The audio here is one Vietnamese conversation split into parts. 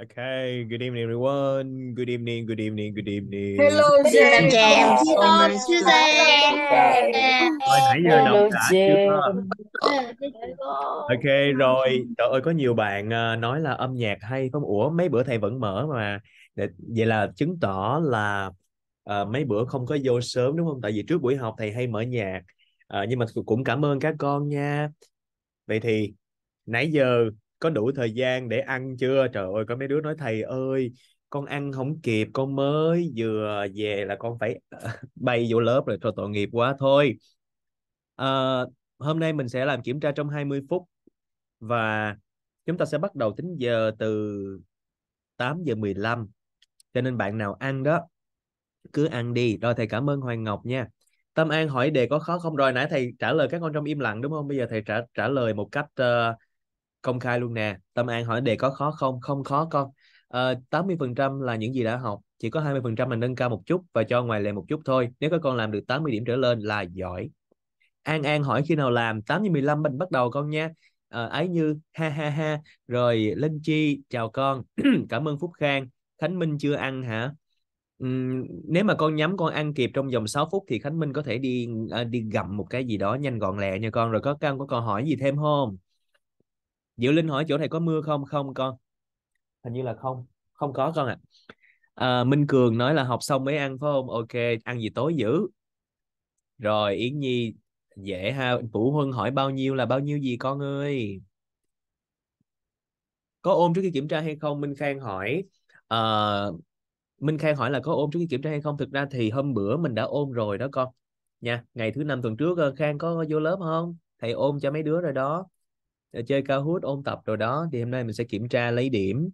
Okay, good evening, everyone. Good evening, good evening, good evening. Hello, James. James. Hello, Suzanne. Thôi, nãy giờ Hello, đọc đã chưa? Ok, rồi. Trời ơi, có nhiều bạn à, nói là âm nhạc hay không? Ủa, mấy bữa thầy vẫn mở mà. Vậy là chứng tỏ là uh, mấy bữa không có vô sớm đúng không? Tại vì trước buổi học thầy hay mở nhạc. Uh, nhưng mà cũng cảm ơn các con nha. Vậy thì nãy giờ có đủ thời gian để ăn chưa trời ơi có mấy đứa nói thầy ơi con ăn không kịp con mới vừa về là con phải ờ, bay vô lớp rồi thôi tội nghiệp quá thôi à, hôm nay mình sẽ làm kiểm tra trong 20 phút và chúng ta sẽ bắt đầu tính giờ từ 8 giờ 15 cho nên bạn nào ăn đó cứ ăn đi rồi thầy cảm ơn Hoàng Ngọc nha Tâm An hỏi đề có khó không rồi nãy thầy trả lời các con trong im lặng đúng không bây giờ thầy trả trả lời một cách uh, công khai luôn nè Tâm An hỏi đề có khó không không khó con à, ờ, 80% là những gì đã học chỉ có 20% mình nâng cao một chút và cho ngoài lề một chút thôi nếu các con làm được 80 điểm trở lên là giỏi An An hỏi khi nào làm 8 giờ mình bắt đầu con nha à, ờ, Ái Như ha ha ha rồi Linh Chi chào con cảm ơn Phúc Khang Khánh Minh chưa ăn hả Uhm, nếu mà con nhắm con ăn kịp trong vòng 6 phút thì Khánh Minh có thể đi uh, đi gặm một cái gì đó nhanh gọn lẹ nha con rồi có con có câu hỏi gì thêm không diệu linh hỏi chỗ này có mưa không không con hình như là không không có con ạ à. à, minh cường nói là học xong mới ăn phải không ok ăn gì tối dữ rồi yến nhi dễ ha vũ huân hỏi bao nhiêu là bao nhiêu gì con ơi có ôm trước khi kiểm tra hay không minh khang hỏi uh, minh khang hỏi là có ôm trước khi kiểm tra hay không thực ra thì hôm bữa mình đã ôm rồi đó con nha ngày thứ năm tuần trước ờ, khang có vô lớp không thầy ôm cho mấy đứa rồi đó chơi hút ôn tập rồi đó thì hôm nay mình sẽ kiểm tra lấy điểm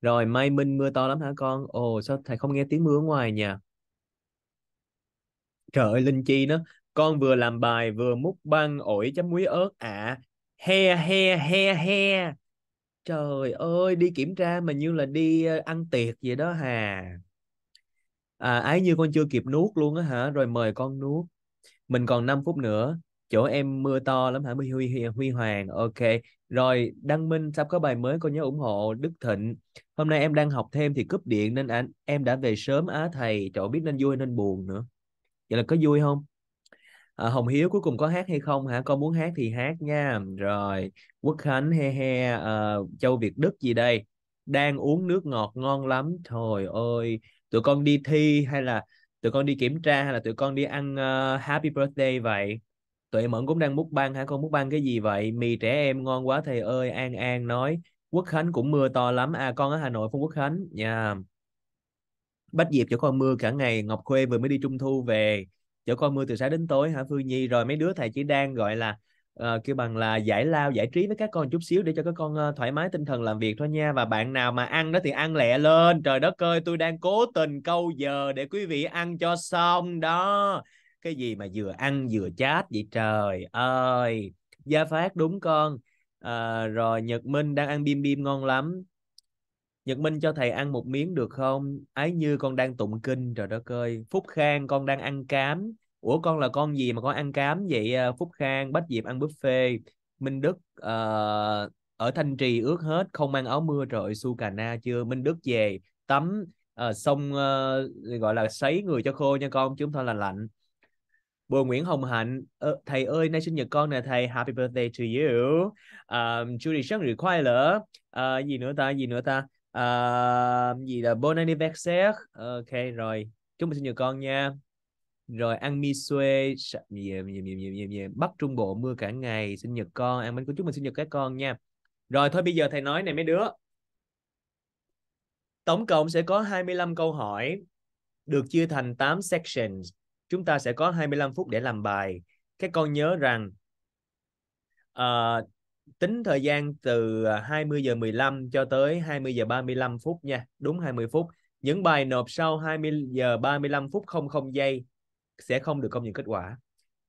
rồi Mai Minh mưa to lắm hả con ồ sao thầy không nghe tiếng mưa ở ngoài nhà trời ơi Linh Chi nó con vừa làm bài vừa múc băng ổi chấm muối ớt ạ à. he he he he trời ơi đi kiểm tra mà như là đi ờ, ăn tiệc vậy đó hà à, ái như con chưa kịp nuốt luôn á hả rồi mời con nuốt mình còn 5 phút nữa chỗ em mưa to lắm hả Huy, Huy, Huy Hoàng ok rồi Đăng Minh sắp có bài mới cô nhớ ủng hộ Đức Thịnh hôm nay em đang học thêm thì cúp điện nên anh em đã về sớm á thầy chỗ biết nên vui nên buồn nữa vậy là có vui không à, Hồng Hiếu cuối cùng có hát hay không hả con muốn hát thì hát nha rồi Quốc Khánh he he à, Châu Việt Đức gì đây đang uống nước ngọt ngon lắm trời ơi tụi con đi thi hay là tụi con đi kiểm tra hay là tụi con đi ăn uh, happy birthday vậy tụi mẫn cũng đang múc băng hả con múc băng cái gì vậy mì trẻ em ngon quá thầy ơi an an nói quốc khánh cũng mưa to lắm à con ở hà nội không quốc khánh nha dạ. yeah. bách diệp cho con mưa cả ngày ngọc khuê vừa mới đi trung thu về chỗ con mưa từ sáng đến tối hả phương nhi rồi mấy đứa thầy chỉ đang gọi là uh, kêu bằng là giải lao giải trí với các con chút xíu để cho các con uh, thoải mái tinh thần làm việc thôi nha và bạn nào mà ăn đó thì ăn lẹ lên trời đất ơi tôi đang cố tình câu giờ để quý vị ăn cho xong đó cái gì mà vừa ăn vừa chat vậy trời ơi gia phát đúng con à, rồi nhật minh đang ăn bim bim ngon lắm Nhật Minh cho thầy ăn một miếng được không? Ái Như con đang tụng kinh rồi đó ơi. Phúc Khang con đang ăn cám. Ủa con là con gì mà con ăn cám vậy? Ờ, Phúc Khang, Bách Diệp ăn buffet. Minh Đức uh, ở Thanh Trì ướt hết, không mang áo mưa rồi. Su Cà Na chưa? Minh Đức về tắm uh, xong uh, gọi là sấy người cho khô nha con chúng ta là lạnh. Bồ Nguyễn Hồng Hạnh, ờ, thầy ơi, nay sinh nhật con nè thầy, happy birthday to you. Um, chúc đi sinh nhật khoai lỡ. Uh, ờ, gì nữa ta, gì nữa ta. Uh, gì là bon anniversaire. Ok, rồi. Chúc mừng sinh nhật con nha. Rồi ăn mi xuê, bắt trung bộ mưa cả ngày, sinh nhật con, ăn bánh cuốn chúc mừng sinh nhật các con nha. Rồi thôi bây giờ thầy nói này mấy đứa. Tổng cộng sẽ có 25 câu hỏi được chia thành 8 sections chúng ta sẽ có 25 phút để làm bài các con nhớ rằng uh, tính thời gian từ 20 ờ, giờ 15 cho tới 20 giờ 35 phút nha đúng 20 phút những bài nộp sau 20 giờ 35 phút 00 giây sẽ không được công nhận kết quả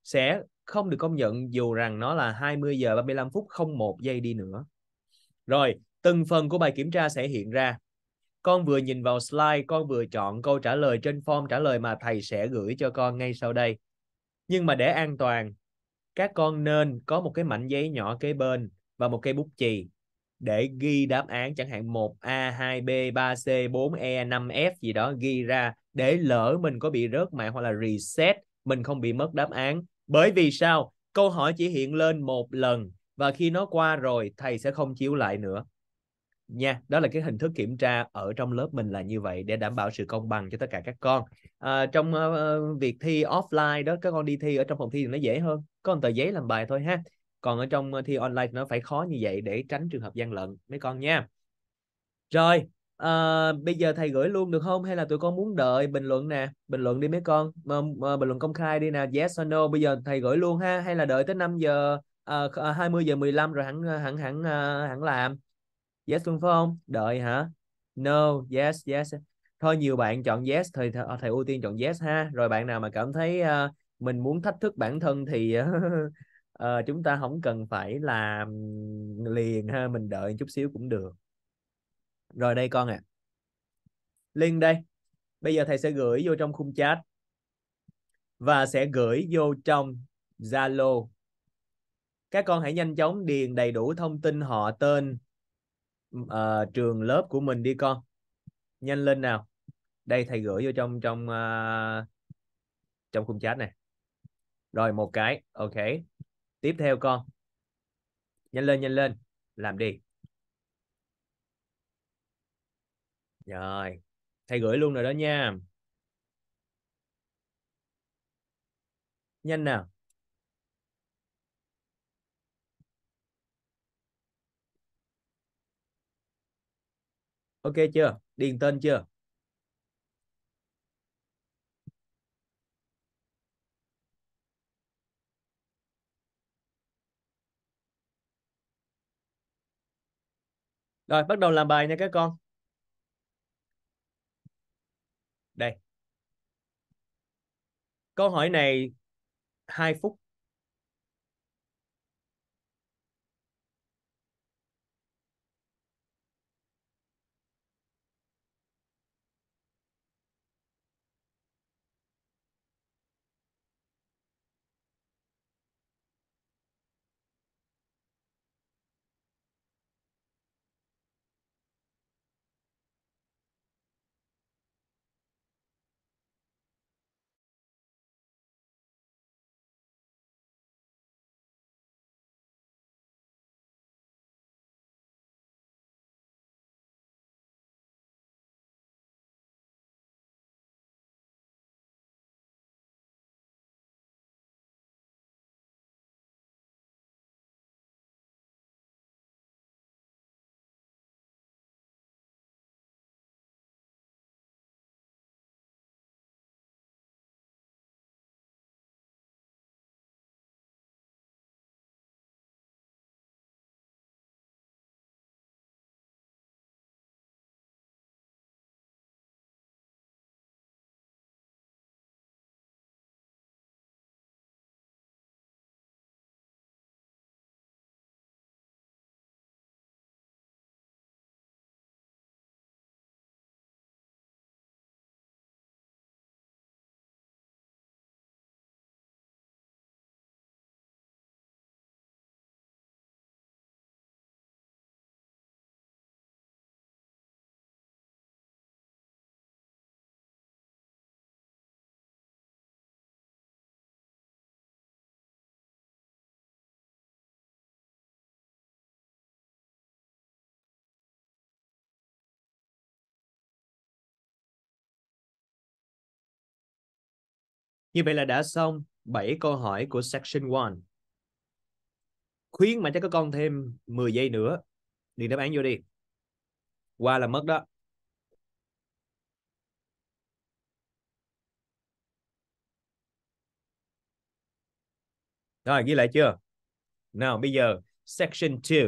sẽ không được công nhận dù rằng nó là 20 giờ 35 phút 01 giây đi nữa rồi từng phần của bài kiểm tra sẽ hiện ra con vừa nhìn vào slide con vừa chọn câu trả lời trên form trả lời mà thầy sẽ gửi cho con ngay sau đây nhưng mà để an toàn các con nên có một cái mảnh giấy nhỏ kế bên và một cây bút chì để ghi đáp án chẳng hạn 1A, 2B, 3C, 4E, 5F gì đó ghi ra để lỡ mình có bị rớt mạng hoặc là reset, mình không bị mất đáp án. Bởi vì sao? Câu hỏi chỉ hiện lên một lần và khi nó qua rồi thầy sẽ không chiếu lại nữa nha đó là cái hình thức kiểm tra ở trong lớp mình là như vậy để đảm bảo sự công bằng cho tất cả các con à, trong uh, việc thi offline đó các con đi thi ở trong phòng thi thì nó dễ hơn có một tờ giấy làm bài thôi ha còn ở trong ờ, thi online nó phải khó như vậy để tránh trường hợp gian lận mấy con nha rồi à, bây giờ thầy gửi luôn được không hay là tụi con muốn đợi bình luận nè bình luận đi mấy con mà, mà, bình luận công khai đi nè yes or no bây giờ thầy gửi luôn ha hay là đợi tới 5 giờ à, mươi giờ 15 rồi hẳn hẳn hẳn hẳn làm yes luôn phải không đợi hả no yes yes thôi nhiều bạn chọn yes thì thầy, ờ, thầy ưu tiên chọn yes ha rồi bạn nào mà cảm thấy uh, mình muốn thách thức bản thân thì uh, chúng ta không cần phải làm liền ha mình đợi chút xíu cũng được rồi đây con ạ à. link đây bây giờ thầy sẽ gửi vô trong khung chat và sẽ gửi vô trong Zalo các con hãy nhanh chóng điền đầy đủ thông tin họ tên uh, trường lớp của mình đi con nhanh lên nào đây thầy gửi vô trong trong uh, trong khung chat này rồi một cái ok tiếp theo con nhanh lên nhanh lên làm đi rồi thầy gửi luôn rồi đó nha nhanh nào ok chưa điền tên chưa rồi bắt đầu làm bài nha các con đây câu hỏi này 2 phút Như vậy là đã xong 7 câu hỏi của section 1. Khuyến mà cho các con thêm 10 giây nữa. đi đáp án vô đi. Qua là mất đó. Rồi, ghi lại chưa? Nào, bây giờ section 2.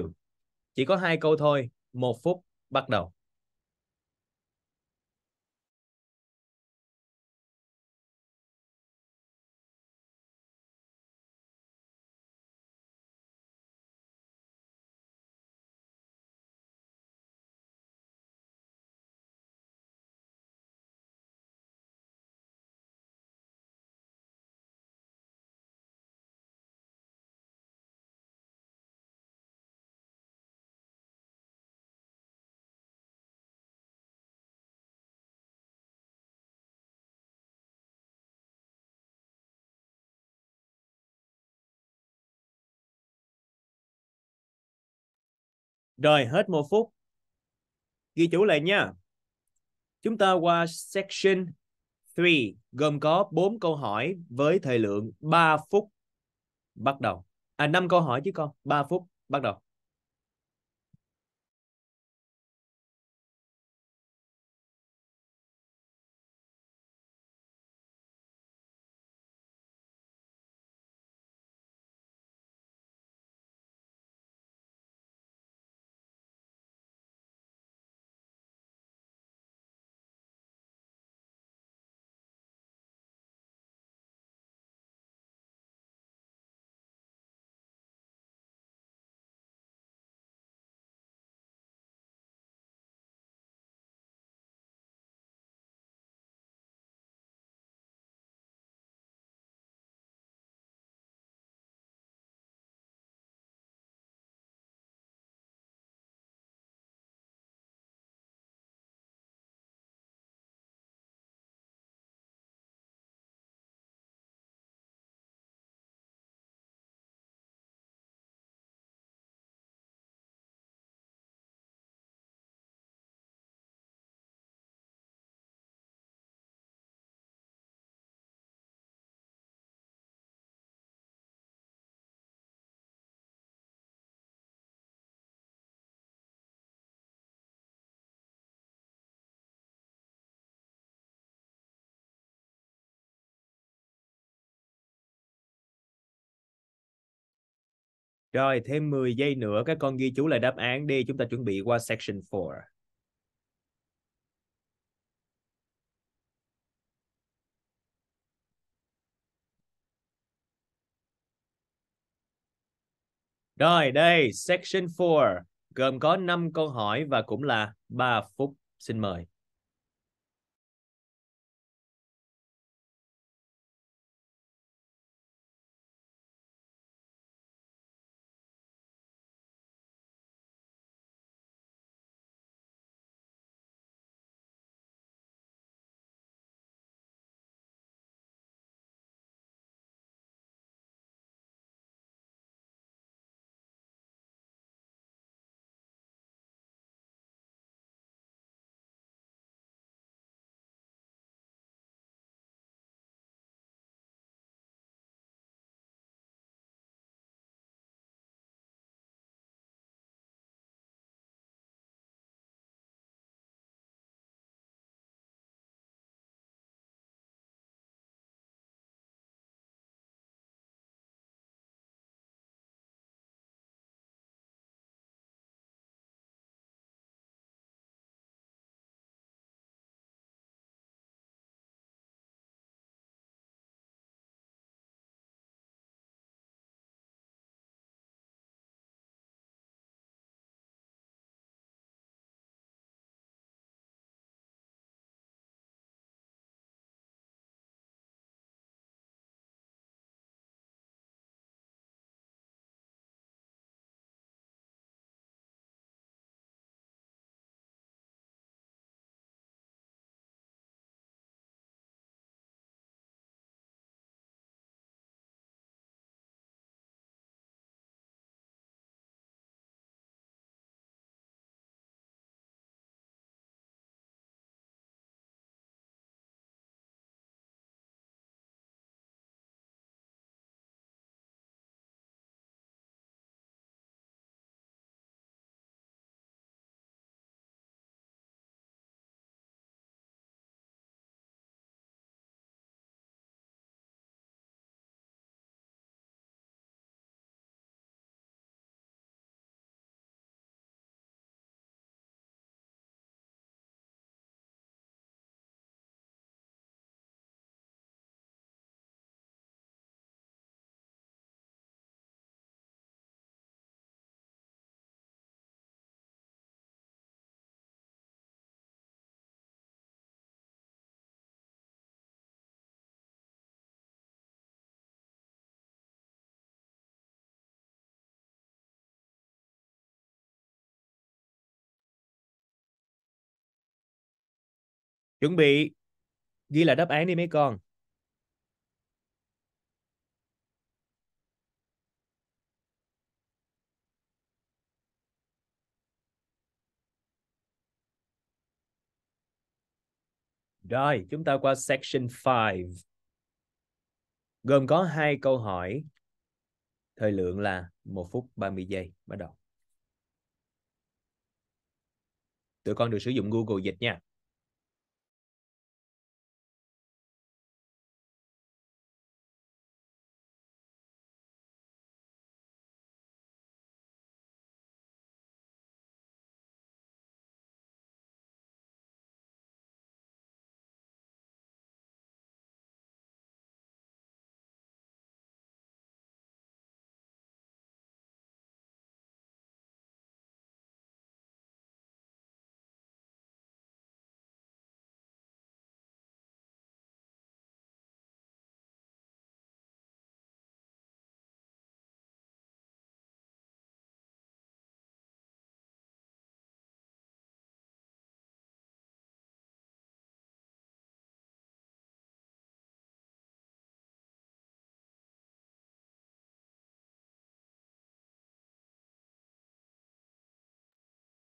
Chỉ có hai câu thôi, một phút bắt đầu. Rồi hết một phút. Ghi chú lại nha. Chúng ta qua section 3 gồm có 4 câu hỏi với thời lượng 3 phút bắt đầu. À 5 câu hỏi chứ con, 3 phút bắt đầu. Rồi, thêm 10 giây nữa các con ghi chú lại đáp án đi, chúng ta chuẩn bị qua section 4. Rồi, đây, section 4 gồm có 5 câu hỏi và cũng là 3 phút. Xin mời. chuẩn bị ghi lại đáp án đi mấy con Rồi, chúng ta qua section 5. Gồm có hai câu hỏi. Thời lượng là một phút 30 giây. Bắt đầu. Tụi con được sử dụng Google dịch nha.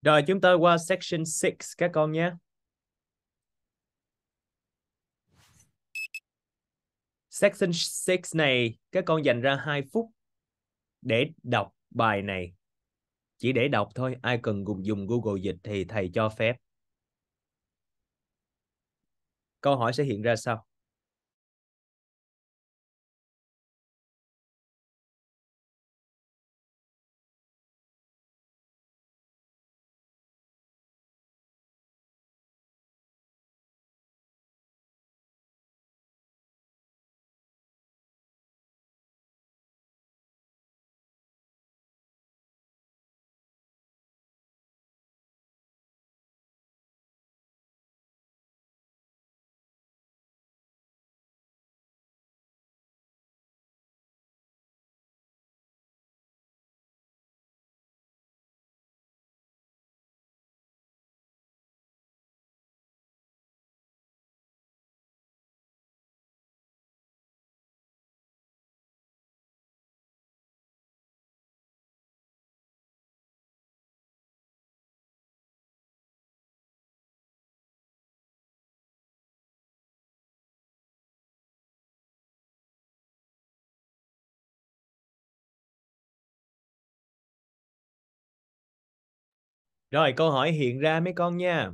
Rồi chúng ta qua section 6 các con nhé. Section 6 này các con dành ra 2 phút để đọc bài này. Chỉ để đọc thôi, ai cần cùng dùng Google dịch thì thầy cho phép. Câu hỏi sẽ hiện ra sau. Rồi câu hỏi hiện ra mấy con nha.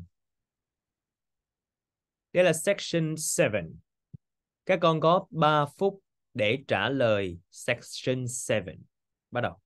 Đây là section 7. Các con có 3 phút để trả lời section 7. Bắt đầu.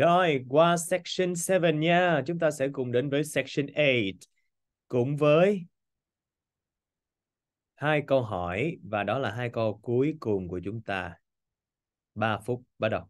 Rồi, qua section 7 nha. Chúng ta sẽ cùng đến với section 8. Cũng với hai câu hỏi và đó là hai câu cuối cùng của chúng ta. 3 phút bắt đầu.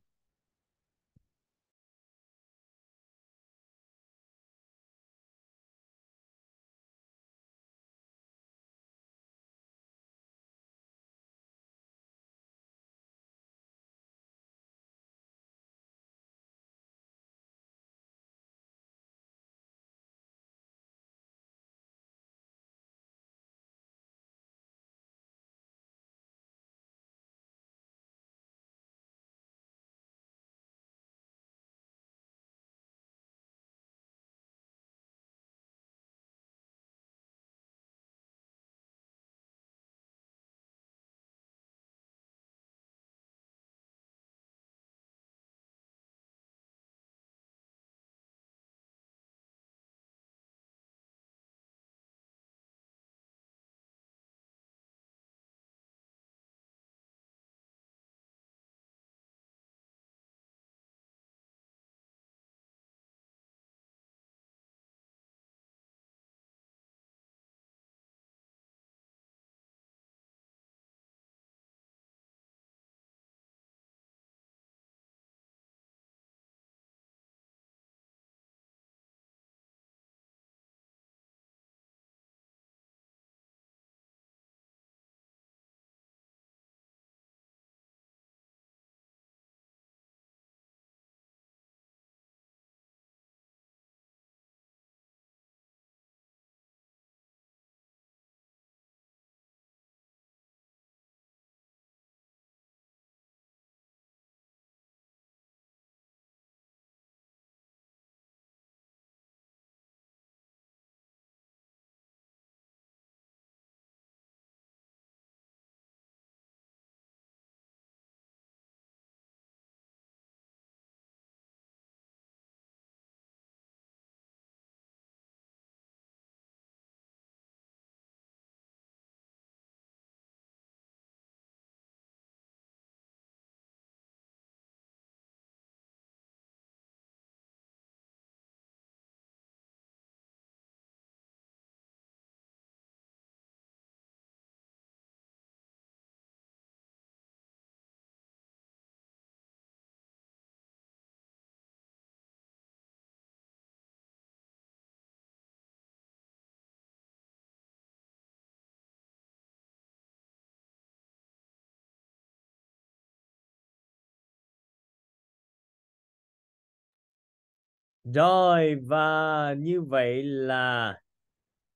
Rồi và như vậy là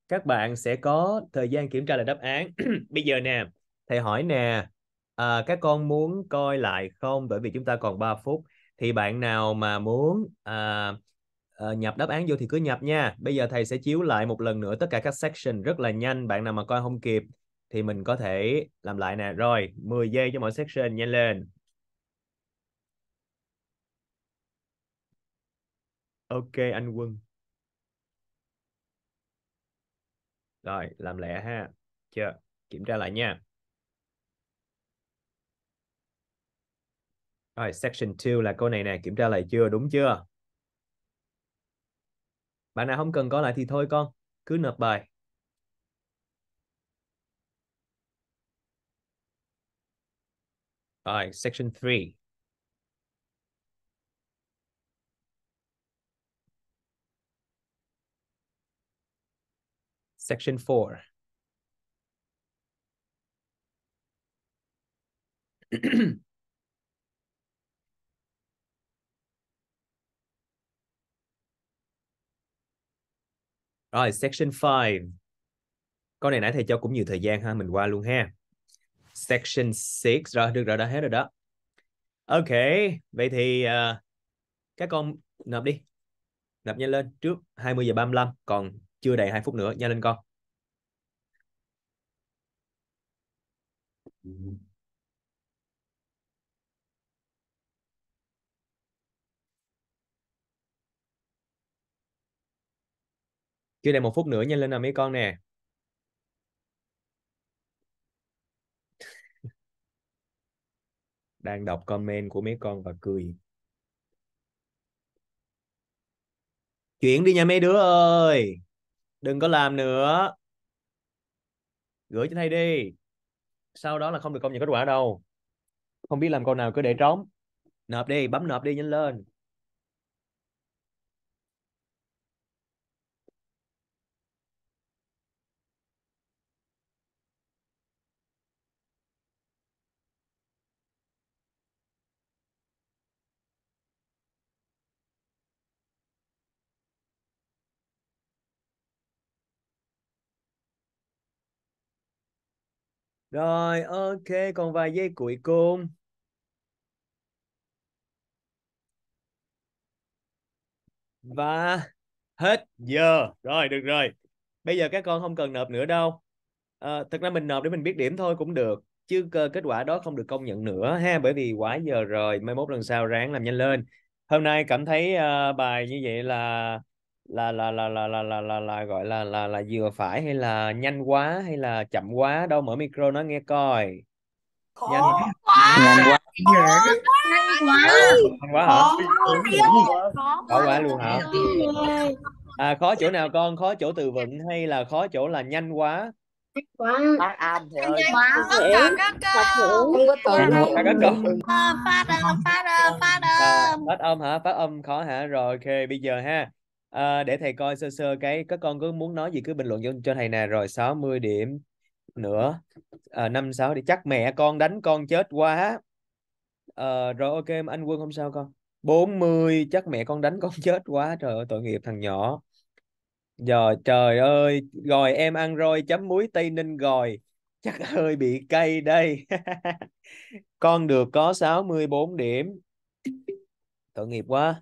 các bạn sẽ có thời gian kiểm tra lại đáp án. Bây giờ nè, thầy hỏi nè, à, các con muốn coi lại không? Bởi vì chúng ta còn 3 phút. Thì bạn nào mà muốn à, à, nhập đáp án vô thì cứ nhập nha. Bây giờ thầy sẽ chiếu lại một lần nữa tất cả các section rất là nhanh. Bạn nào mà coi không kịp thì mình có thể làm lại nè. Rồi, 10 giây cho mỗi section nhanh lên. ok anh Quân rồi làm lẹ ha chưa kiểm tra lại nha rồi section 2 là câu này nè kiểm tra lại chưa đúng chưa bạn nào không cần có lại thì thôi con cứ nộp bài rồi section 3 Section 4. Rồi, section 5. Con này nãy thầy cho cũng nhiều thời gian ha, mình qua luôn ha. Section 6, rồi, được rồi, đã hết rồi đó. Ok, vậy thì uh, các con nộp đi. Nộp nhanh lên trước 20 giờ 35 còn chưa đầy 2 phút nữa nhanh lên con chưa đầy một phút nữa nhanh lên à, nào mấy con nè đang đọc comment của mấy con và cười chuyển đi nha mấy đứa ơi đừng có làm nữa gửi cho thầy đi sau đó là không được công nhận kết quả đâu không biết làm câu nào cứ để trống nộp đi bấm nộp đi nhanh lên Rồi, ok, còn vài giây cuối cùng. Và hết giờ. Rồi, được rồi. Bây giờ các con không cần nộp nữa đâu. À, thật ra mình nộp để mình biết điểm thôi cũng được. Chứ kết quả đó không được công nhận nữa ha. Bởi vì quá giờ rồi, mai mốt lần sau ráng làm nhanh lên. Hôm nay cảm thấy uh, bài như vậy là là là là là là là là, là gọi là là là vừa phải hay là nhanh quá hay là chậm quá đâu mở micro nó nghe coi khó nhanh quá nhanh quá nhanh quá nhanh quá hả khó quá luôn hả à khó chỗ nào con khó chỗ từ vựng hay là khó chỗ là nhanh quá ờ, phát âm ờ, phát âm hả phát âm khó hả rồi ok bây giờ ha à, để thầy coi sơ sơ cái các con cứ muốn nói gì cứ bình luận cho, cho thầy nè rồi 60 điểm nữa ờ, năm sáu thì chắc mẹ con đánh con chết quá à, rồi ok anh Quân không sao con 40 chắc mẹ con đánh con chết quá trời ơi tội nghiệp thằng nhỏ giờ trời ơi rồi em ăn rồi chấm muối tây ninh rồi chắc hơi bị cay đây con được có 64 điểm tội nghiệp quá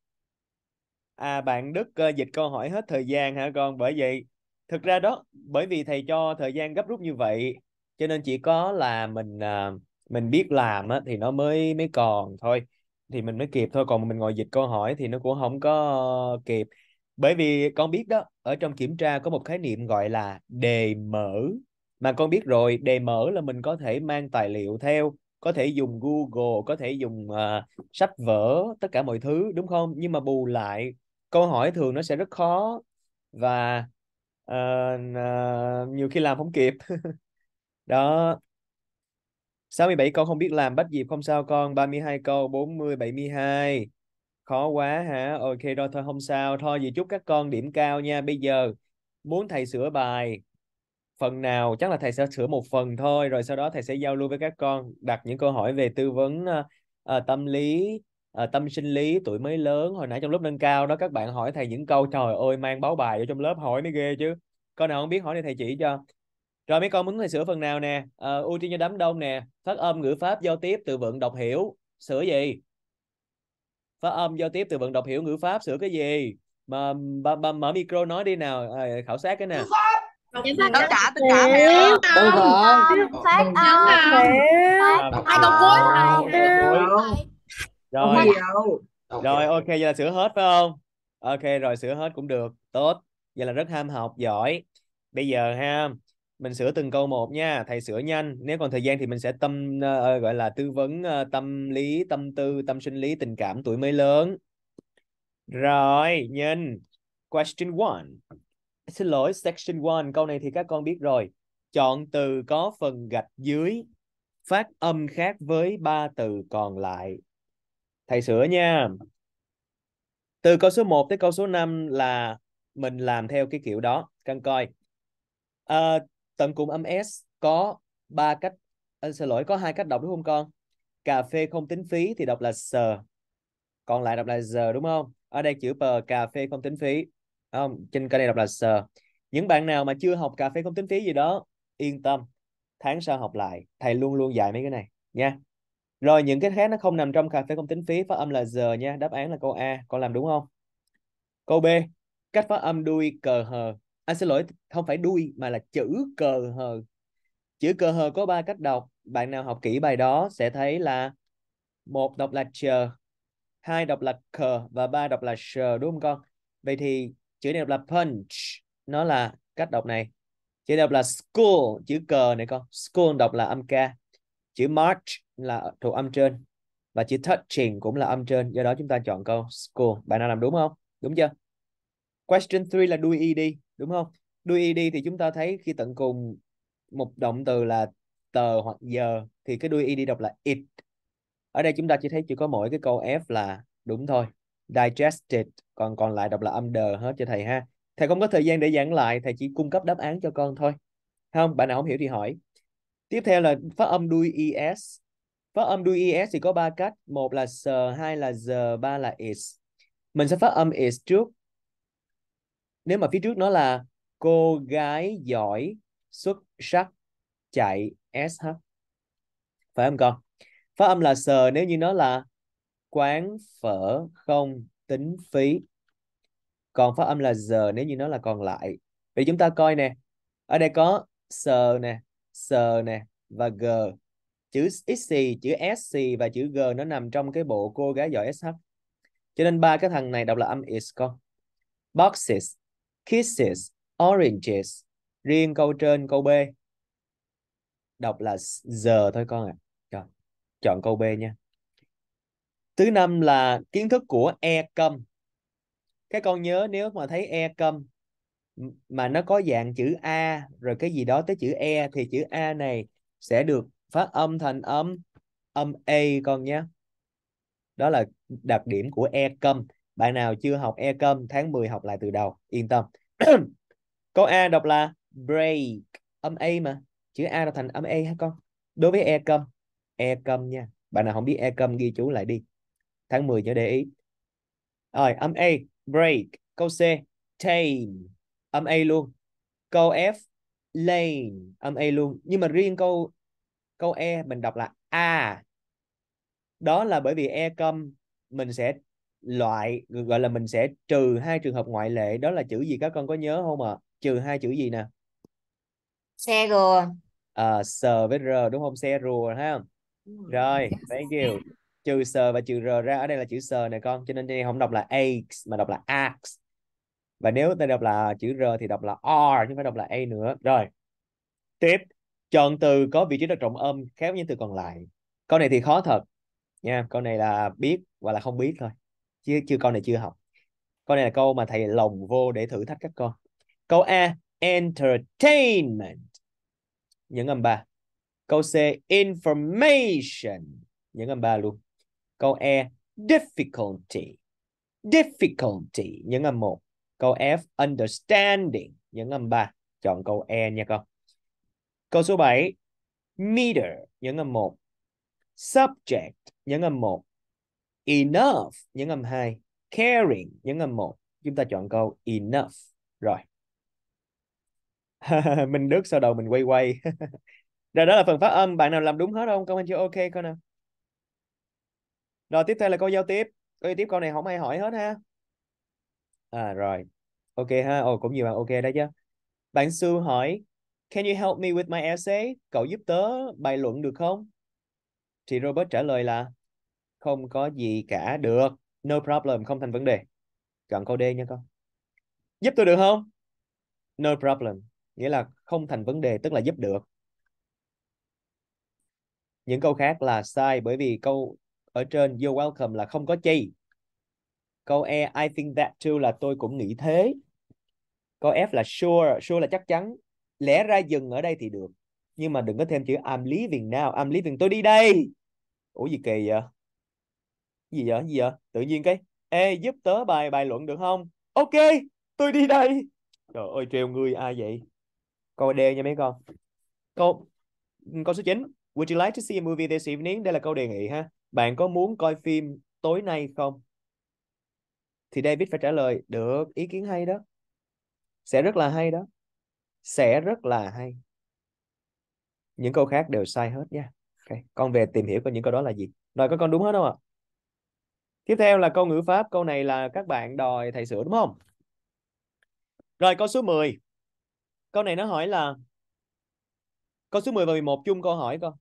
à bạn Đức ờ, dịch câu hỏi hết thời gian hả con bởi vậy thực ra đó bởi vì thầy cho thời gian gấp rút như vậy cho nên chỉ có là mình ờ, mình biết làm á, thì nó mới mới còn thôi thì mình mới kịp thôi còn mình ngồi dịch câu hỏi thì nó cũng không có kịp bởi vì con biết đó ở trong kiểm tra có một khái niệm gọi là đề mở mà con biết rồi đề mở là mình có thể mang tài liệu theo có thể dùng Google có thể dùng uh, sách vở tất cả mọi thứ đúng không nhưng mà bù lại câu hỏi thường nó sẽ rất khó và uh, uh, nhiều khi làm không kịp đó 67 câu không biết làm bắt dịp không sao con 32 câu 40 72 khó quá hả ok rồi thôi không sao thôi dì chúc các con điểm cao nha bây giờ muốn thầy sửa bài phần nào chắc là thầy sẽ sửa một phần thôi rồi sau đó thầy sẽ giao lưu với các con đặt những câu hỏi về tư vấn uh, tâm lý uh, tâm sinh lý tuổi mới lớn hồi nãy trong lớp nâng cao đó các bạn hỏi thầy những câu trời ơi mang báo bài ở trong lớp hỏi mới ghê chứ con nào không biết hỏi thì thầy chỉ cho rồi mấy con muốn thầy sửa phần nào nè uh, ưu tiên cho đám đông nè phát âm ngữ pháp giao tiếp từ vựng đọc hiểu sửa gì phát âm giao tiếp từ vựng đọc hiểu ngữ pháp sửa cái gì mà, mà, mà mở micro nói đi nào à, khảo sát cái nào tất cả tất cả mẹ không phát âm ai câu cuối thầy rồi rồi ok giờ là sửa hết phải không ok rồi sửa hết cũng được tốt giờ là rất ham học giỏi bây giờ ha mình sửa từng câu một nha thầy sửa nhanh nếu còn thời gian thì mình sẽ tâm uh, gọi là tư vấn uh, tâm lý tâm tư tâm sinh lý tình cảm tuổi mới lớn rồi nhìn question one xin lỗi section 1 câu này thì các con biết rồi chọn từ có phần gạch dưới phát âm khác với ba từ còn lại thầy sửa nha từ câu số 1 tới câu số 5 là mình làm theo cái kiểu đó căn coi à, tận cùng âm s có ba cách à, xin lỗi có hai cách đọc đúng không con cà phê không tính phí thì đọc là sờ còn lại đọc là giờ đúng không ở đây chữ p cà phê không tính phí không? trên kênh này đọc là sờ những bạn nào mà chưa học cà phê không tính phí gì đó yên tâm tháng sau học lại thầy luôn luôn dạy mấy cái này nha rồi những cái khác nó không nằm trong cà phê không tính phí phát âm là giờ nha đáp án là câu a con làm đúng không câu b cách phát âm đuôi cờ hờ anh à, xin lỗi không phải đuôi mà là chữ cờ hờ chữ cờ hờ có ba cách đọc bạn nào học kỹ bài đó sẽ thấy là một đọc là chờ hai đọc là cờ và ba đọc là sờ đúng không con vậy thì chữ đẹp là punch nó là cách đọc này chữ đẹp là school chữ cờ này con school đọc là âm ca chữ march là thuộc âm trên và chữ touching cũng là âm trên do đó chúng ta chọn câu school bạn nào làm đúng không đúng chưa question 3 là đuôi ed đúng không đuôi ed thì chúng ta thấy khi tận cùng một động từ là tờ hoặc giờ thì cái đuôi ed đọc là it ở đây chúng ta chỉ thấy chỉ có mỗi cái câu f là đúng thôi digested còn còn lại đọc là âm đờ hết cho thầy ha thầy không có thời gian để giảng lại thầy chỉ cung cấp đáp án cho con thôi không bạn nào không hiểu thì hỏi tiếp theo là phát âm đuôi es phát âm đuôi es thì có ba cách một là s hai là giờ ba là is mình sẽ phát âm is trước nếu mà phía trước nó là cô gái giỏi xuất sắc chạy sh phải không con phát âm là sờ nếu như nó là quán phở không tính phí còn phát âm là giờ nếu như nó là còn lại vậy chúng ta coi nè ở đây có sờ nè sờ nè và g chữ xc chữ sc và chữ g nó nằm trong cái bộ cô gái giỏi sh cho nên ba cái thằng này đọc là âm is con boxes kisses oranges riêng câu trên câu b đọc là giờ thôi con ạ à. chọn câu b nha thứ năm là kiến thức của e cơm các con nhớ nếu mà thấy e cơm mà nó có dạng chữ a rồi cái gì đó tới chữ e thì chữ a này sẽ được phát âm thành âm âm a con nhé đó là đặc điểm của e cơm bạn nào chưa học e cơm tháng 10 học lại từ đầu yên tâm câu a đọc là break âm a mà chữ a đọc thành âm a hả con đối với e cơm e cơm nha bạn nào không biết e cơm ghi chú lại đi tháng 10 nhớ để ý rồi âm A break câu C tame âm A luôn câu F lane âm A luôn nhưng mà riêng câu câu E mình đọc là a đó là bởi vì e câm mình sẽ loại gọi là mình sẽ trừ hai trường hợp ngoại lệ đó là chữ gì các con có nhớ không ạ à? trừ hai chữ gì nè xe rùa à, sờ với r đúng không xe rùa ha ừ. rồi thank you trừ s và trừ r ra ở đây là chữ s này con cho nên đây không đọc là aches mà đọc là ax và nếu ta đọc là chữ r thì đọc là r chứ phải đọc là a nữa rồi tiếp chọn từ có vị trí đặt trọng âm khác những từ còn lại câu này thì khó thật nha câu này là biết hoặc là không biết thôi chứ chưa câu này chưa học câu này là câu mà thầy lồng vô để thử thách các con câu a entertainment những âm ba câu c information những âm ba luôn Câu E difficulty. Difficulty nhấn âm 1. Câu F understanding nhấn âm 3. Chọn câu E nha con. Câu số 7 meter nhấn âm 1. Subject nhấn âm 1. Enough nhấn âm 2. Caring nhấn âm 1. Chúng ta chọn câu enough. Rồi. mình đứt sau đầu mình quay quay. Rồi đó là phần phát âm. Bạn nào làm đúng hết không? Comment chưa ok con nào? rồi tiếp theo là câu giao tiếp câu giao tiếp câu này không ai hỏi hết ha à rồi ok ha ồ cũng nhiều bạn ok đấy chứ bạn Su hỏi Can you help me with my essay? Cậu giúp tớ bài luận được không? Thì Robert trả lời là không có gì cả được. No problem, không thành vấn đề. Chọn câu D nha con. Giúp tôi được không? No problem. Nghĩa là không thành vấn đề, tức là giúp được. Những câu khác là sai bởi vì câu ở trên you're welcome là không có chi câu e I think that too là tôi cũng nghĩ thế câu F là sure sure là chắc chắn lẽ ra dừng ở đây thì được nhưng mà đừng có thêm chữ I'm leaving now I'm leaving tôi đi đây ủa gì kỳ vậy gì vậy gì vậy tự nhiên cái e giúp tớ bài bài luận được không ok tôi đi đây trời ơi trêu người ai vậy câu D nha mấy con câu ừ, câu số 9 Would you like to see a movie this evening? Đây là câu đề nghị ha bạn có muốn coi phim tối nay không thì David phải trả lời được ý kiến hay đó sẽ rất là hay đó sẽ rất là hay những câu khác đều sai hết nha okay. con về tìm hiểu coi những câu đó là gì rồi có con đúng hết không ạ tiếp theo là câu ngữ pháp câu này là các bạn đòi thầy sửa đúng không rồi câu số 10 câu này nó hỏi là câu số 10 và 11 chung câu hỏi con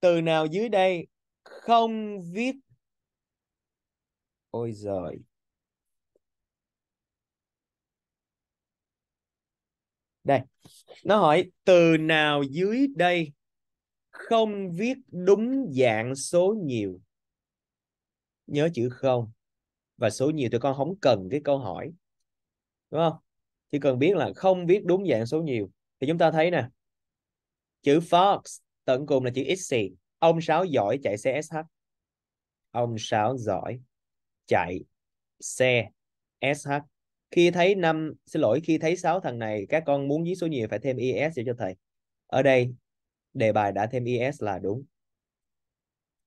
từ nào dưới đây không viết ôi giời đây nó hỏi từ nào dưới đây không viết đúng dạng số nhiều nhớ chữ không và số nhiều tụi con không cần cái câu hỏi đúng không chỉ cần biết là không viết đúng dạng số nhiều thì chúng ta thấy nè chữ fox tận cùng là chữ xì ông sáu giỏi chạy xe sh ông sáu giỏi chạy xe sh khi thấy năm xin lỗi khi thấy sáu thằng này các con muốn viết số nhiều phải thêm es để cho thầy ở đây đề bài đã thêm es là đúng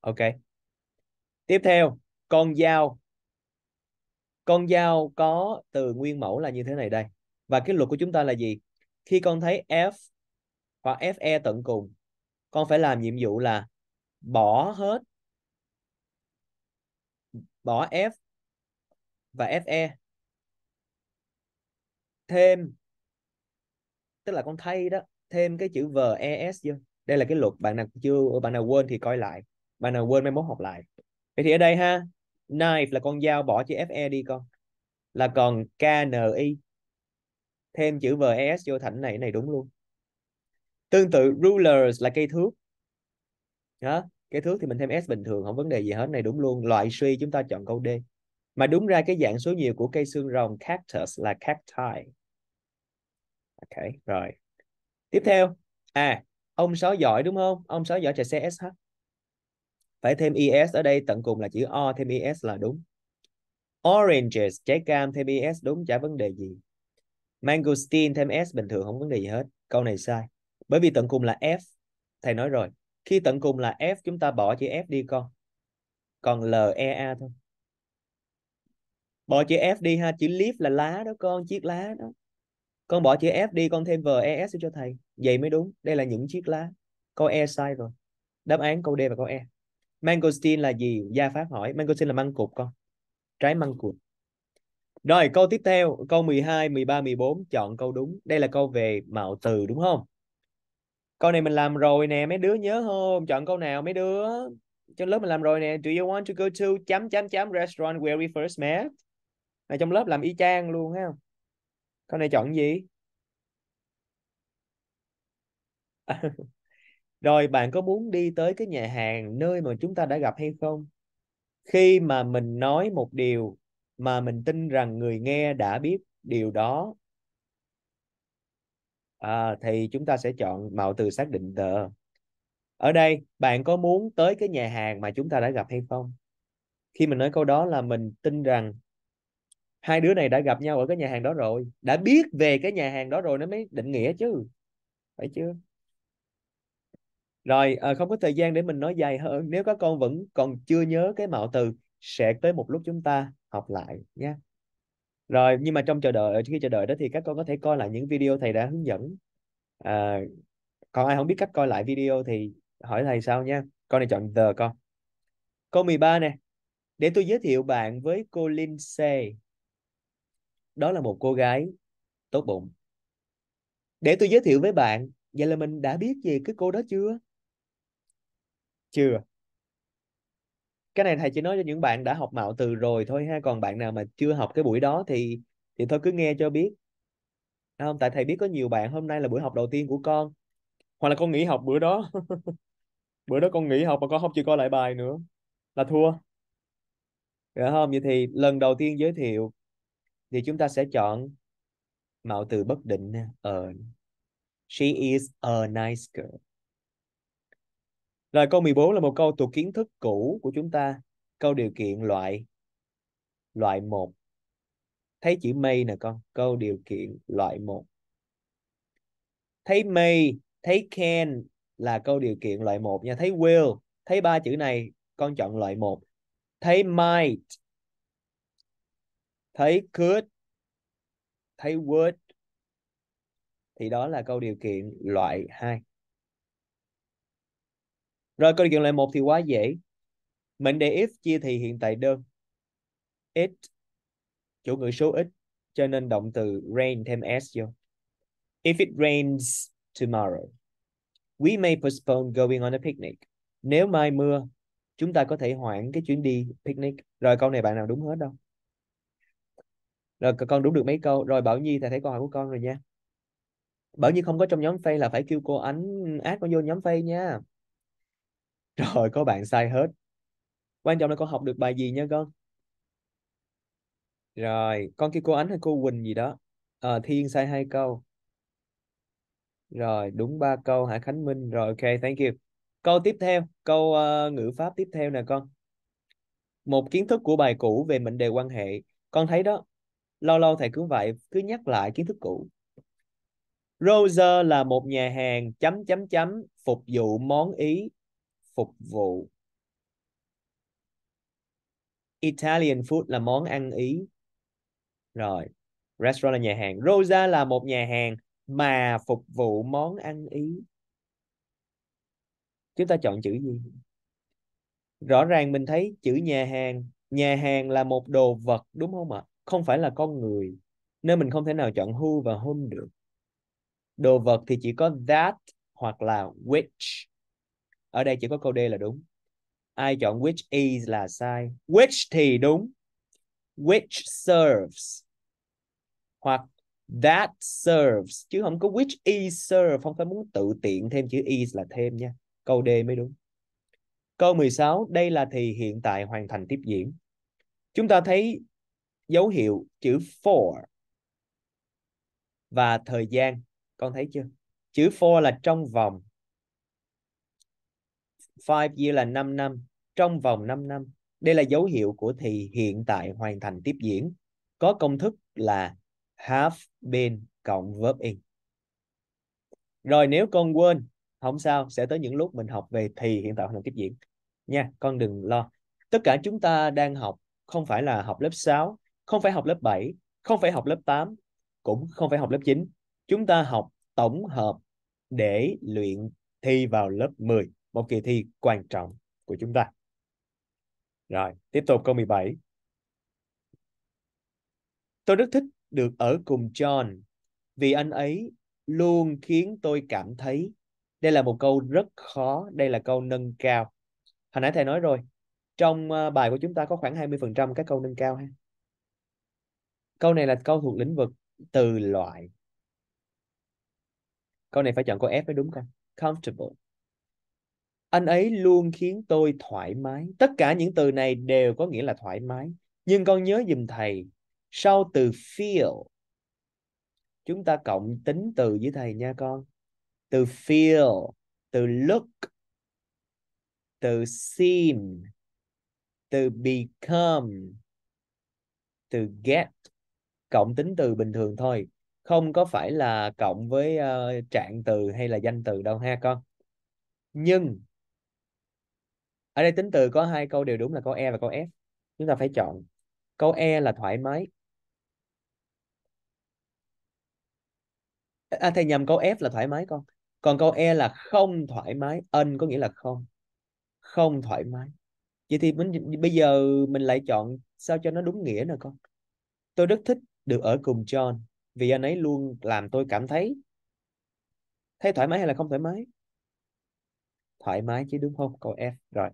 ok tiếp theo con dao con dao có từ nguyên mẫu là như thế này đây và cái luật của chúng ta là gì khi con thấy f hoặc fe tận cùng con phải làm nhiệm vụ là bỏ hết bỏ F và FE thêm tức là con thay đó thêm cái chữ VES vô đây là cái luật bạn nào chưa bạn nào quên thì coi lại bạn nào quên mai mốt học lại vậy thì ở đây ha knife là con dao bỏ chữ FE đi con là còn KNI thêm chữ VES vô thảnh này này đúng luôn tương tự rulers là cây thước đó cái thước thì mình thêm s bình thường không vấn đề gì hết này đúng luôn loại suy chúng ta chọn câu d mà đúng ra cái dạng số nhiều của cây xương rồng cactus là cacti ok rồi tiếp theo à ông sói giỏi đúng không ông sói giỏi chạy xe sh phải thêm es ở đây tận cùng là chữ o thêm es là đúng oranges trái cam thêm es đúng chả vấn đề gì mangosteen thêm s bình thường không vấn đề gì hết câu này sai bởi vì tận cùng là f thầy nói rồi khi tận cùng là f chúng ta bỏ chữ f đi con còn l e a thôi bỏ chữ f đi ha chữ leaf là lá đó con chiếc lá đó con bỏ chữ f đi con thêm v e s cho thầy vậy mới đúng đây là những chiếc lá câu e sai rồi đáp án câu d và câu e mangosteen là gì gia pháp hỏi mangosteen là măng cụt con trái măng cụt rồi câu tiếp theo câu 12, 13, 14 chọn câu đúng. Đây là câu về mạo từ đúng không? câu này mình làm rồi nè mấy đứa nhớ không chọn câu nào mấy đứa trong lớp mình làm rồi nè do you want to go to chấm chấm chấm restaurant where we first met này trong lớp làm y chang luôn ha câu này chọn gì rồi bạn có muốn đi tới cái nhà hàng nơi mà chúng ta đã gặp hay không khi mà mình nói một điều mà mình tin rằng người nghe đã biết điều đó à, thì chúng ta sẽ chọn mạo từ xác định the ở đây bạn có muốn tới cái nhà hàng mà chúng ta đã gặp hay không khi mình nói câu đó là mình tin rằng hai đứa này đã gặp nhau ở cái nhà hàng đó rồi đã biết về cái nhà hàng đó rồi nó mới định nghĩa chứ phải chưa rồi à, không có thời gian để mình nói dài hơn nếu các con vẫn còn chưa nhớ cái mạo từ sẽ tới một lúc chúng ta học lại nhé rồi nhưng mà trong chờ đợi khi chờ đợi đó thì các con có thể coi lại những video thầy đã hướng dẫn à, còn ai không biết cách coi lại video thì hỏi thầy sau nha con này chọn the con câu 13 nè để tôi giới thiệu bạn với cô C. đó là một cô gái tốt bụng để tôi giới thiệu với bạn vậy là mình đã biết về cái cô đó chưa chưa cái này thầy chỉ nói cho những bạn đã học mạo từ rồi thôi ha còn bạn nào mà chưa học cái buổi đó thì thì thôi cứ nghe cho biết Đấy không tại thầy biết có nhiều bạn hôm nay là buổi học đầu tiên của con hoặc là con nghỉ học bữa đó bữa đó con nghỉ học mà con không chịu coi lại bài nữa là thua được dạ, không vậy thì lần đầu tiên giới thiệu thì chúng ta sẽ chọn mạo từ bất định ờ she is a nice girl rồi câu 14 là một câu thuộc kiến thức cũ của chúng ta. Câu điều kiện loại loại 1. Thấy chữ may nè con, câu điều kiện loại 1. Thấy may, thấy can là câu điều kiện loại 1 nha. Thấy will, thấy ba chữ này con chọn loại 1. Thấy might, thấy could, thấy would thì đó là câu điều kiện loại 2. Rồi câu điều kiện loại một thì quá dễ. Mệnh đề if chia thì hiện tại đơn. X chủ ngữ số ít cho nên động từ rain thêm s vô. If it rains tomorrow, we may postpone going on a picnic. Nếu mai mưa, chúng ta có thể hoãn cái chuyến đi picnic. Rồi câu này bạn nào đúng hết đâu? Rồi con đúng được mấy câu. Rồi Bảo Nhi thầy thấy câu hỏi của con rồi nha. Bảo Nhi không có trong nhóm Face là phải kêu cô ánh át con vô nhóm Face nha. rồi có bạn sai hết quan trọng là con học được bài gì nha con rồi con kia cô ánh hay cô quỳnh gì đó à, thiên sai hai câu rồi đúng ba câu hả khánh minh rồi ok thank you câu tiếp theo câu uh, ngữ pháp tiếp theo nè con một kiến thức của bài cũ về mệnh đề quan hệ con thấy đó lâu lâu thầy cứ vậy cứ nhắc lại kiến thức cũ Roger là một nhà hàng chấm chấm chấm phục vụ món Ý phục vụ Italian food là món ăn Ý rồi restaurant là nhà hàng Rosa là một nhà hàng mà phục vụ món ăn Ý chúng ta chọn chữ gì rõ ràng mình thấy chữ nhà hàng nhà hàng là một đồ vật đúng không ạ không phải là con người nên mình không thể nào chọn who và whom được đồ vật thì chỉ có that hoặc là which ở đây chỉ có câu D là đúng ai chọn which is là sai which thì đúng which serves hoặc that serves chứ không có which is serve không phải muốn tự tiện thêm chữ is là thêm nha câu D mới đúng câu 16 đây là thì hiện tại hoàn thành tiếp diễn chúng ta thấy dấu hiệu chữ for và thời gian con thấy chưa chữ for là trong vòng Five year là 5 năm, trong vòng 5 năm. Đây là dấu hiệu của thì hiện tại hoàn thành tiếp diễn. Có công thức là have been cộng verb in. Rồi nếu con quên, không sao, sẽ tới những lúc mình học về thì hiện tại hoàn thành tiếp diễn. Nha, con đừng lo. Tất cả chúng ta đang học không phải là học lớp 6, không phải học lớp 7, không phải học lớp 8, cũng không phải học lớp 9. Chúng ta học tổng hợp để luyện thi vào lớp 10 một kỳ thi quan trọng của chúng ta. Rồi, tiếp tục câu 17. Tôi rất thích được ở cùng John vì anh ấy luôn khiến tôi cảm thấy đây là một câu rất khó, đây là câu nâng cao. Hồi nãy thầy nói rồi, trong ờ, bài của chúng ta có khoảng 20% các câu nâng cao ha. Câu này là câu thuộc lĩnh vực từ loại. Câu này phải chọn câu F mới đúng không? Comfortable anh ấy luôn khiến tôi thoải mái tất cả những từ này đều có nghĩa là thoải mái nhưng con nhớ dùm thầy sau từ feel chúng ta cộng tính từ với thầy nha con từ feel từ look từ seem từ become từ get cộng tính từ bình thường thôi không có phải là cộng với uh, trạng từ hay là danh từ đâu ha con nhưng ở đây tính từ có hai câu đều đúng là câu e và câu f chúng ta phải chọn câu e là thoải mái à, à thầy nhầm câu f là thoải mái con còn câu e là không thoải mái ân có nghĩa là không không thoải mái vậy thì mình bây giờ mình lại chọn sao cho nó đúng nghĩa nè con tôi rất thích được ở cùng John vì anh ấy luôn làm tôi cảm thấy thấy thoải mái hay là không thoải mái thoải mái chứ đúng không? Câu F rồi.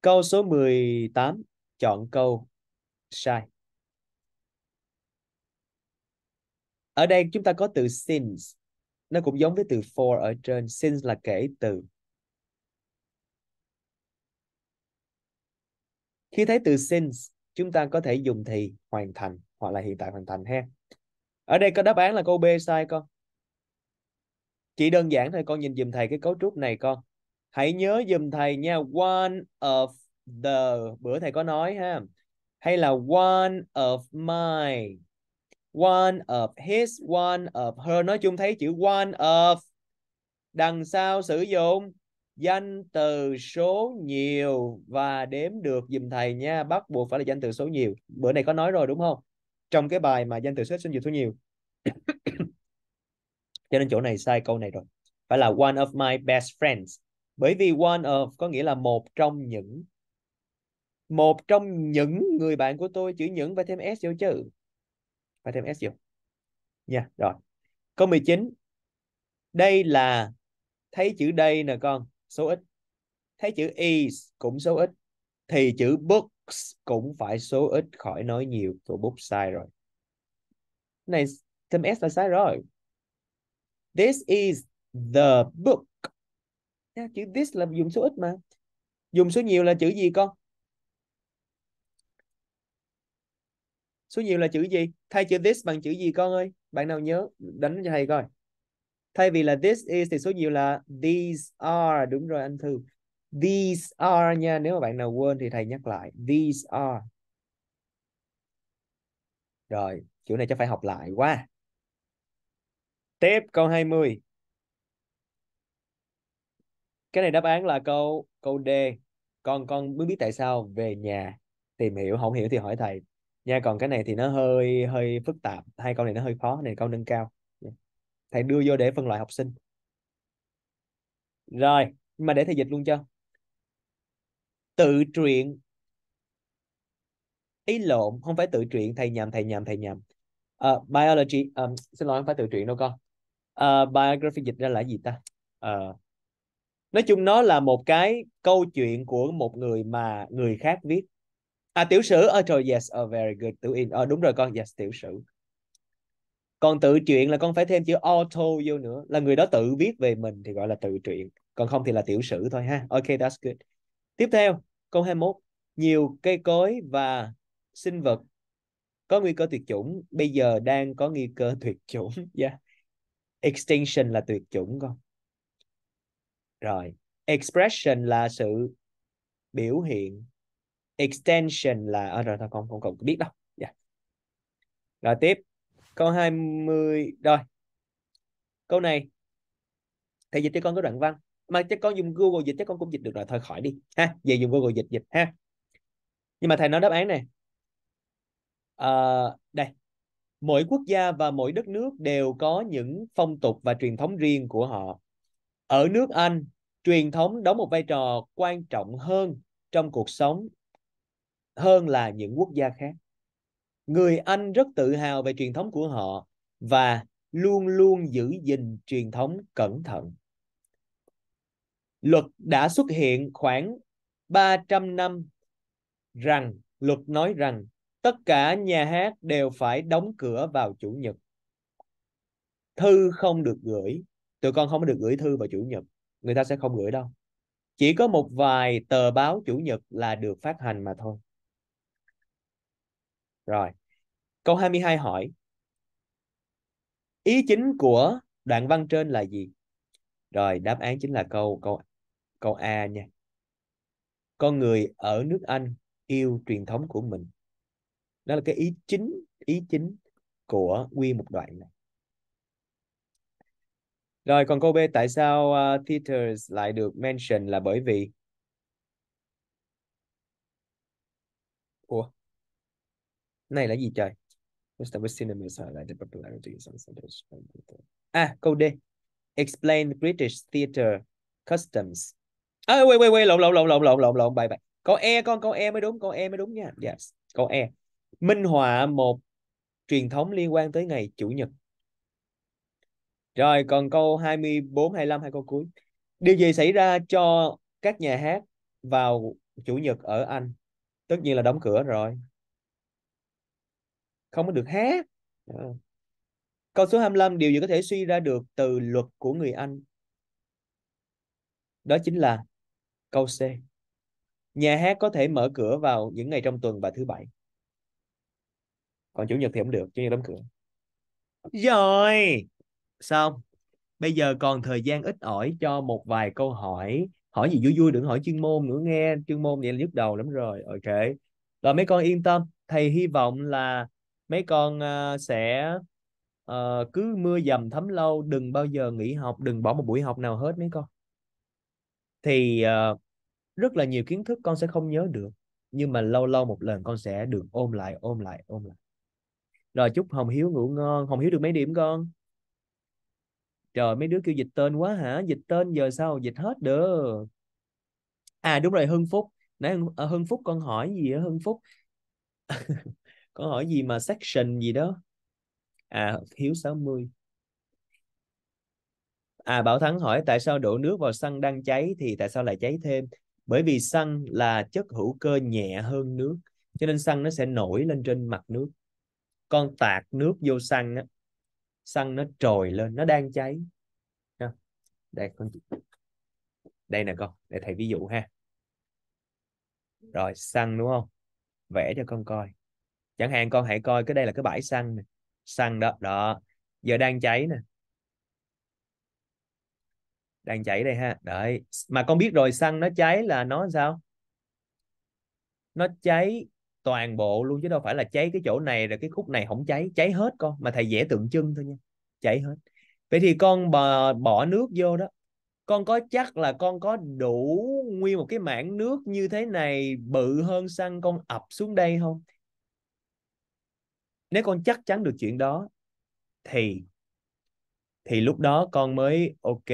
Câu số 18 chọn câu sai. Ở đây chúng ta có từ since. Nó cũng giống với từ for ở trên. Since là kể từ. Khi thấy từ since, chúng ta có thể dùng thì hoàn thành hoặc là hiện tại hoàn thành ha. Ở đây có đáp án là câu B sai con. Chỉ đơn giản thôi con nhìn dùm thầy cái cấu trúc này con hãy nhớ dùm thầy nha one of the bữa thầy có nói ha hay là one of my one of his one of her nói chung thấy chữ one of đằng sau sử dụng danh từ số nhiều và đếm được dùm thầy nha bắt buộc phải là danh từ số nhiều bữa này có nói rồi đúng không trong cái bài mà danh từ số ít số nhiều số nhiều cho nên chỗ này sai câu này rồi phải là one of my best friends bởi vì one of có nghĩa là một trong những một trong những người bạn của tôi chữ những phải thêm s vô chứ phải thêm s vô nha yeah, rồi câu 19 đây là thấy chữ đây nè con số ít thấy chữ is cũng số ít thì chữ books cũng phải số ít khỏi nói nhiều tôi book sai rồi này thêm s là sai rồi this is the book chữ this là dùng số ít mà dùng số nhiều là chữ gì con số nhiều là chữ gì thay chữ this bằng chữ gì con ơi bạn nào nhớ đánh cho thầy coi thay vì là this is thì số nhiều là these are đúng rồi anh thư these are nha nếu mà bạn nào quên thì thầy nhắc lại these are rồi chữ này chắc phải học lại quá tiếp câu 20 cái này đáp án là câu câu D con con mới biết tại sao về nhà tìm hiểu không hiểu thì hỏi thầy nha còn cái này thì nó hơi hơi phức tạp hai câu này nó hơi khó này câu nâng cao thầy đưa vô để phân loại học sinh rồi nhưng mà để thầy dịch luôn cho tự truyện ý lộn không phải tự truyện thầy nhầm thầy nhầm thầy nhầm uh, biology um, xin lỗi không phải tự truyện đâu con uh, biography dịch ra là gì ta uh, nói chung nó là một cái câu chuyện của một người mà người khác viết à tiểu sử ở ờ, oh, trời yes oh, very good tiểu in oh, đúng rồi con yes tiểu sử còn tự truyện là con phải thêm chữ auto vô nữa là người đó tự viết về mình thì gọi là tự truyện còn không thì là tiểu sử thôi ha ok that's good tiếp theo câu 21 nhiều cây cối và sinh vật có nguy cơ tuyệt chủng bây giờ đang có nguy cơ tuyệt chủng yeah. extinction là tuyệt chủng con rồi expression là sự biểu hiện extension là à, rồi thôi con không cần biết đâu yeah. Dạ. rồi tiếp câu 20 rồi câu này thầy dịch cho con cái đoạn văn mà cho con dùng Google dịch chắc con cũng dịch được rồi thôi khỏi đi ha về dùng Google dịch dịch ha nhưng mà thầy nói đáp án này à, đây mỗi quốc gia và mỗi đất nước đều có những phong tục và truyền thống riêng của họ ở nước Anh, truyền thống đóng một vai trò quan trọng hơn trong cuộc sống hơn là những quốc gia khác. Người Anh rất tự hào về truyền thống của họ và luôn luôn giữ gìn truyền thống cẩn thận. Luật đã xuất hiện khoảng 300 năm rằng luật nói rằng tất cả nhà hát đều phải đóng cửa vào chủ nhật. Thư không được gửi, tụi con không được gửi thư vào chủ nhật người ta sẽ không gửi đâu chỉ có một vài tờ báo chủ nhật là được phát hành mà thôi rồi câu 22 hỏi ý chính của đoạn văn trên là gì rồi đáp án chính là câu câu câu A nha con người ở nước Anh yêu truyền thống của mình đó là cái ý chính ý chính của nguyên một đoạn này rồi còn cô B tại sao uh, ờ, theaters lại được mention là bởi vì Ủa? Này là gì trời? Established À, câu D. Explain British theater customs. À, wait, wait, wait, lộn, lộn, lộn, lộn, lộn, lộn, lộn, bài bài. Câu E con, câu E mới đúng, câu E mới đúng nha. Yes, câu E. Minh họa một truyền thống liên quan tới ngày Chủ nhật. Rồi còn câu 24 25 hai câu cuối. Điều gì xảy ra cho các nhà hát vào chủ nhật ở Anh? Tất nhiên là đóng cửa rồi. Không có được hát. Ờ. Câu số 25 điều gì có thể suy ra được từ luật của người Anh? Đó chính là câu C. Nhà hát có thể mở cửa vào những ngày trong tuần và thứ bảy. Còn chủ nhật thì không được, chủ nhật đóng cửa. Rồi, Xong, bây giờ còn thời gian ít ỏi cho một vài câu hỏi. Hỏi gì vui vui đừng hỏi chuyên môn nữa nghe, chuyên môn vậy là nhức đầu lắm rồi. Ok. Rồi mấy con yên tâm, thầy hy vọng là mấy con uh, sẽ uh, cứ mưa dầm thấm lâu, đừng bao giờ nghỉ học, đừng bỏ một buổi học nào hết mấy con. Thì uh, rất là nhiều kiến thức con sẽ không nhớ được nhưng mà lâu lâu một lần con sẽ được ôm lại ôm lại ôm lại rồi chúc hồng hiếu ngủ ngon hồng hiếu được mấy điểm con trời mấy đứa kêu dịch tên quá hả dịch tên giờ sao dịch hết được à đúng rồi hưng phúc nãy hưng ờ, phúc con hỏi gì á hưng phúc con hỏi gì mà section gì đó à hiếu 60 à bảo thắng hỏi tại sao đổ nước vào xăng đang cháy thì tại sao lại cháy thêm bởi vì xăng là chất hữu cơ nhẹ hơn nước cho nên xăng nó sẽ nổi lên trên mặt nước con tạt nước vô xăng á, xăng nó trồi lên nó đang cháy đây con đây nè con để thầy ví dụ ha rồi xăng đúng không vẽ cho con coi chẳng hạn con hãy coi cái đây là cái bãi xăng nè xăng đó đó giờ đang cháy nè đang cháy đây ha đấy mà con biết rồi xăng nó cháy là nó sao nó cháy toàn bộ luôn chứ đâu phải là cháy cái chỗ này rồi cái khúc này không cháy cháy hết con mà thầy vẽ tượng trưng thôi nha cháy hết vậy thì con bò, bỏ nước vô đó con có chắc là con có đủ nguyên một cái mảng nước như thế này bự hơn xăng con ập xuống đây không nếu con chắc chắn được chuyện đó thì thì lúc đó con mới ok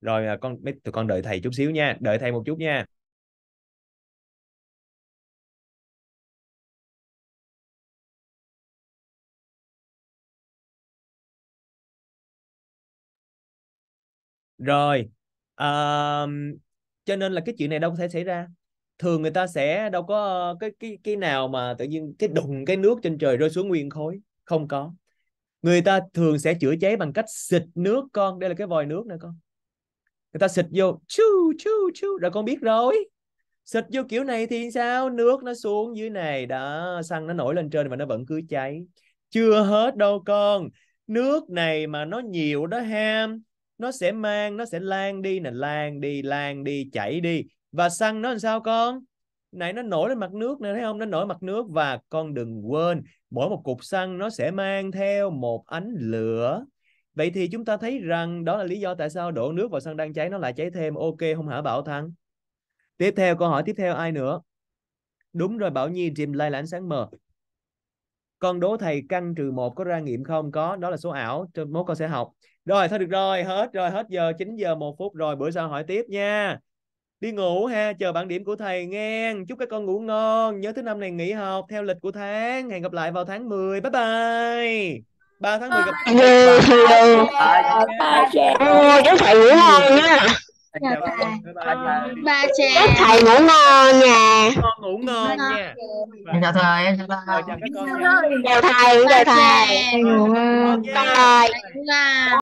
rồi à, con tụi con đợi thầy chút xíu nha đợi thầy một chút nha rồi uh, cho nên là cái chuyện này đâu có thể xảy ra thường người ta sẽ đâu có ờ, cái cái cái nào mà tự nhiên cái đùng cái nước trên trời rơi xuống nguyên khối không có người ta thường sẽ chữa cháy bằng cách xịt nước con đây là cái vòi nước nè con người ta xịt vô chu chu chu rồi con biết rồi xịt vô kiểu này thì sao nước nó xuống dưới này đó xăng nó nổi lên trên và nó vẫn cứ cháy chưa hết đâu con nước này mà nó nhiều đó ham nó sẽ mang nó sẽ lan đi nè lan đi lan đi chảy đi và xăng nó làm sao con này nó nổi lên mặt nước nè thấy không nó nổi mặt nước và con đừng quên mỗi một cục xăng nó sẽ mang theo một ánh lửa vậy thì chúng ta thấy rằng đó là lý do tại sao đổ nước vào xăng đang cháy nó lại cháy thêm ok không hả bảo thắng tiếp theo câu hỏi tiếp theo ai nữa đúng rồi bảo nhi chìm lai là ánh sáng mờ con đố thầy căn trừ một có ra nghiệm không có đó là số ảo mốt con sẽ học rồi thôi được rồi hết rồi hết giờ 9 giờ một phút rồi bữa sau hỏi tiếp nha đi ngủ ha chờ bản điểm của thầy nghe chúc các con ngủ ngon nhớ thứ năm này nghỉ học theo lịch của tháng hẹn gặp lại vào tháng 10 bye bye 3 tháng 10 gặp lại bye thầy ngủ ngon nha ba chè chúc thầy ngủ ngon nha ngủ ngon nha chào thầy chào thầy chào thầy chào thầy